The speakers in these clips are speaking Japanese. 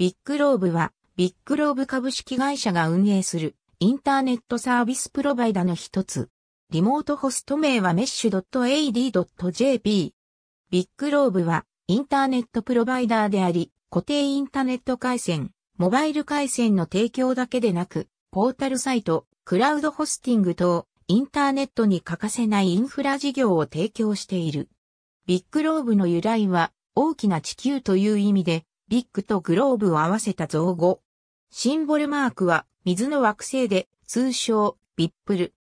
ビッグローブは、ビッグローブ株式会社が運営するインターネットサービスプロバイダの一つ。リモートホスト名はメッシュ .ad.jp。ビッグローブはインターネットプロバイダーであり、固定インターネット回線、モバイル回線の提供だけでなく、ポータルサイト、クラウドホスティング等、インターネットに欠かせないインフラ事業を提供している。ビッグローブの由来は、大きな地球という意味で、ビッグとグローブを合わせた造語。シンボルマークは水の惑星で通称ビップル。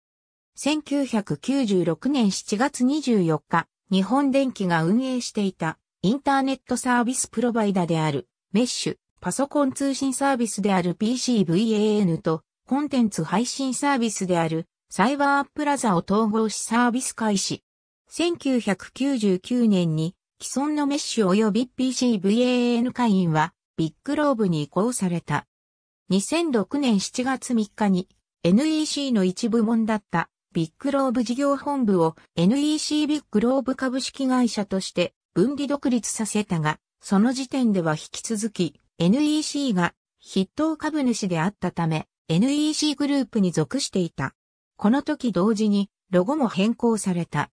1996年7月24日、日本電機が運営していたインターネットサービスプロバイダであるメッシュ、パソコン通信サービスである PCVAN とコンテンツ配信サービスであるサイバープラザを統合しサービス開始。1999年に既存のメッシュ及び PCVAN 会員は、ビッグローブに移行された。2006年7月3日に、NEC の一部門だったビッグローブ事業本部を NEC ビッグローブ株式会社として分離独立させたが、その時点では引き続き NEC が筆頭株主であったため NEC グループに属していた。この時同時にロゴも変更された。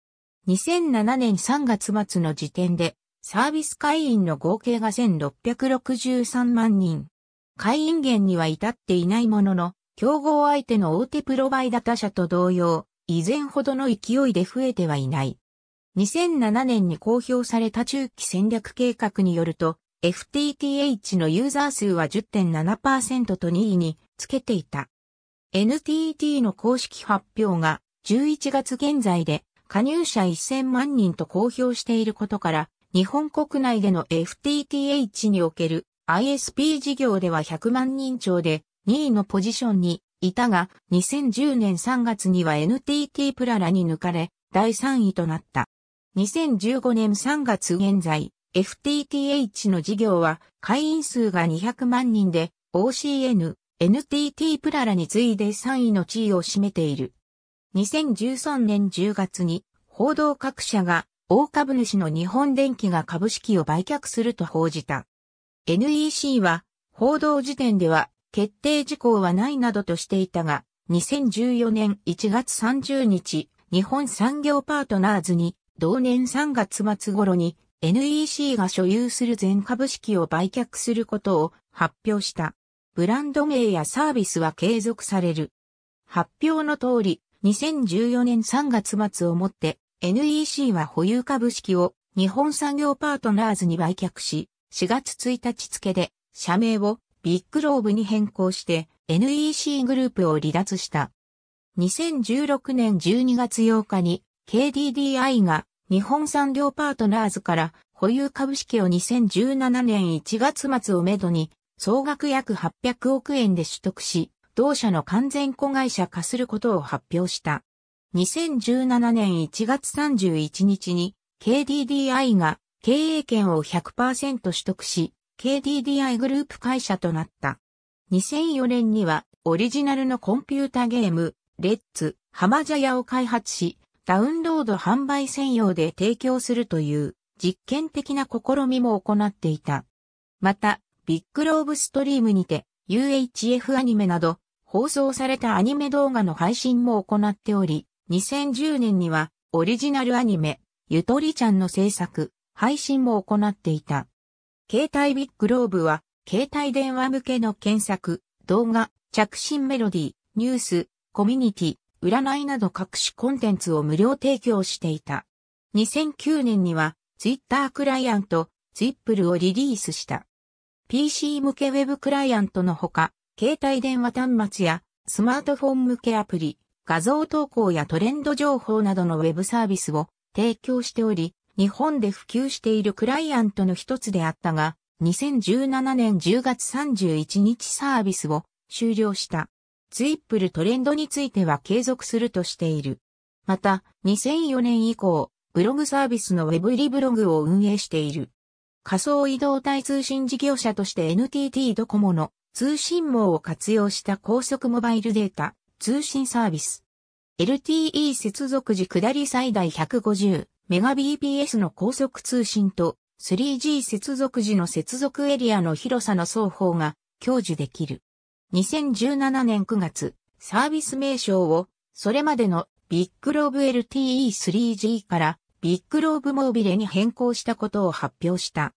2007年3月末の時点で、サービス会員の合計が1663万人。会員源には至っていないものの、競合相手の大手プロバイダ他社と同様、以前ほどの勢いで増えてはいない。2007年に公表された中期戦略計画によると、FTTH のユーザー数は10.7%と2位につけていた。NTT の公式発表が11月現在で加入者1000万人と公表していることから、日本国内での FTTH における ISP 事業では100万人超で2位のポジションにいたが、2010年3月には NTT プララに抜かれ、第3位となった。2015年3月現在、FTTH の事業は会員数が200万人で、OCN、NTT プララに次いで3位の地位を占めている。2013年10月に報道各社が大株主の日本電機が株式を売却すると報じた。NEC は報道時点では決定事項はないなどとしていたが、2014年1月30日、日本産業パートナーズに同年3月末頃に NEC が所有する全株式を売却することを発表した。ブランド名やサービスは継続される。発表の通り、2014年3月末をもって NEC は保有株式を日本産業パートナーズに売却し、4月1日付で社名をビッグローブに変更して NEC グループを離脱した。2016年12月8日に KDDI が日本産業パートナーズから保有株式を2017年1月末をめどに総額約800億円で取得し、同社の完全子会社化することを発表した。2017年1月31日に KDDI が経営権を100%取得し、KDDI グループ会社となった。2004年にはオリジナルのコンピュータゲーム、レッツ、ハマジャヤを開発し、ダウンロード販売専用で提供するという実験的な試みも行っていた。また、ビッグローブストリームにて UHF アニメなど放送されたアニメ動画の配信も行っており、2010年にはオリジナルアニメ、ゆとりちゃんの制作、配信も行っていた。携帯ビッグローブは、携帯電話向けの検索、動画、着信メロディー、ニュース、コミュニティ、占いなど各種コンテンツを無料提供していた。2009年には、ツイッタークライアント、ツイップルをリリースした。PC 向けウェブクライアントのほか、携帯電話端末やスマートフォン向けアプリ、画像投稿やトレンド情報などのウェブサービスを提供しており、日本で普及しているクライアントの一つであったが、2017年10月31日サービスを終了した。ツイップルトレンドについては継続するとしている。また、2004年以降、ブログサービスのウェブリブログを運営している。仮想移動体通信事業者として NTT ドコモの通信網を活用した高速モバイルデータ、通信サービス。LTE 接続時下り最大 150Mbps の高速通信と 3G 接続時の接続エリアの広さの双方が享受できる。2017年9月、サービス名称をそれまでのビッグローブ LTE3G からビッグローブモービレに変更したことを発表した。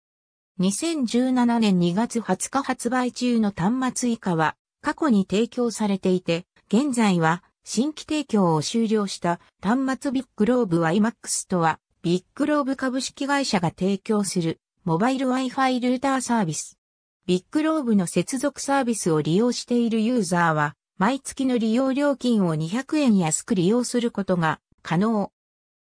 2017年2月20日発売中の端末以下は過去に提供されていて、現在は新規提供を終了した端末ビッグローブ iMAX とはビッグローブ株式会社が提供するモバイル Wi-Fi ルーターサービス。ビッグローブの接続サービスを利用しているユーザーは毎月の利用料金を200円安く利用することが可能。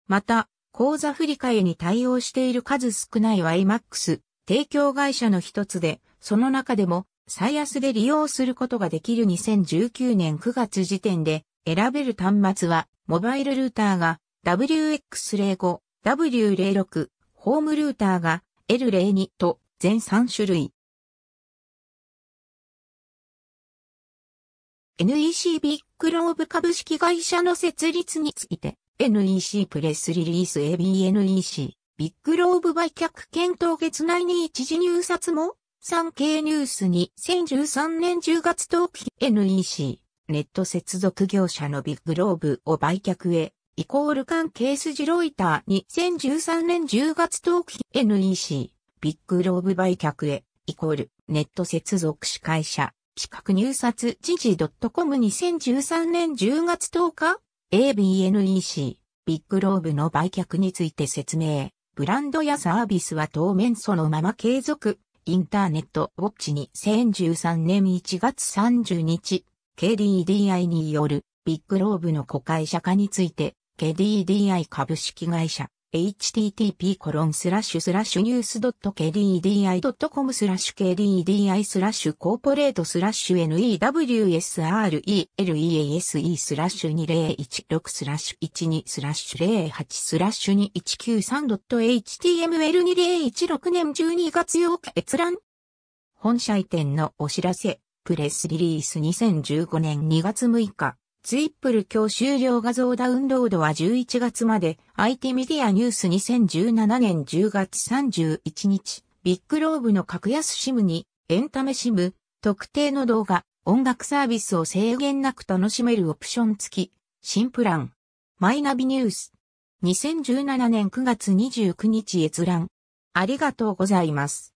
また、口座振替に対応している数少ない YMAX 提供会社の一つで、その中でも、最安で利用することができる2019年9月時点で、選べる端末は、モバイルルーターが WX05、W06、ホームルーターが L02 と全3種類。NEC ビッグローブ株式会社の設立について、NEC プレスリリース ABNEC ビッグローブ売却検討月内に一時入札も、産経ニュースに2013年10月冬季 NEC、ネット接続業者のビッグローブを売却へ、イコール関係筋ロイターに2013年10月冬季 NEC、ビッグローブ売却へ、イコール、ネット接続司会者、企画入札時事 .com2013 年10月10日、ABNEC、ビッグローブの売却について説明。ブランドやサービスは当面そのまま継続。インターネットウォッチ2013年1月30日、KDDI によるビッグローブの子会社化について、KDDI 株式会社 http コロンスラッシュスラッシュニュース .kddi.com スラッシュ kddi スラッシュコーポレートスラッシュ newsrelease スラッシュ2016スラッシュ12スラッシュ08スラッシュ 2193.html2016 年12月8日閲覧本社移転のお知らせプレスリリース2015年2月6日ツイップル今日終了画像ダウンロードは11月まで IT メディアニュース2017年10月31日ビッグローブの格安シムにエンタメシム特定の動画音楽サービスを制限なく楽しめるオプション付き新プランマイナビニュース2017年9月29日閲覧ありがとうございます。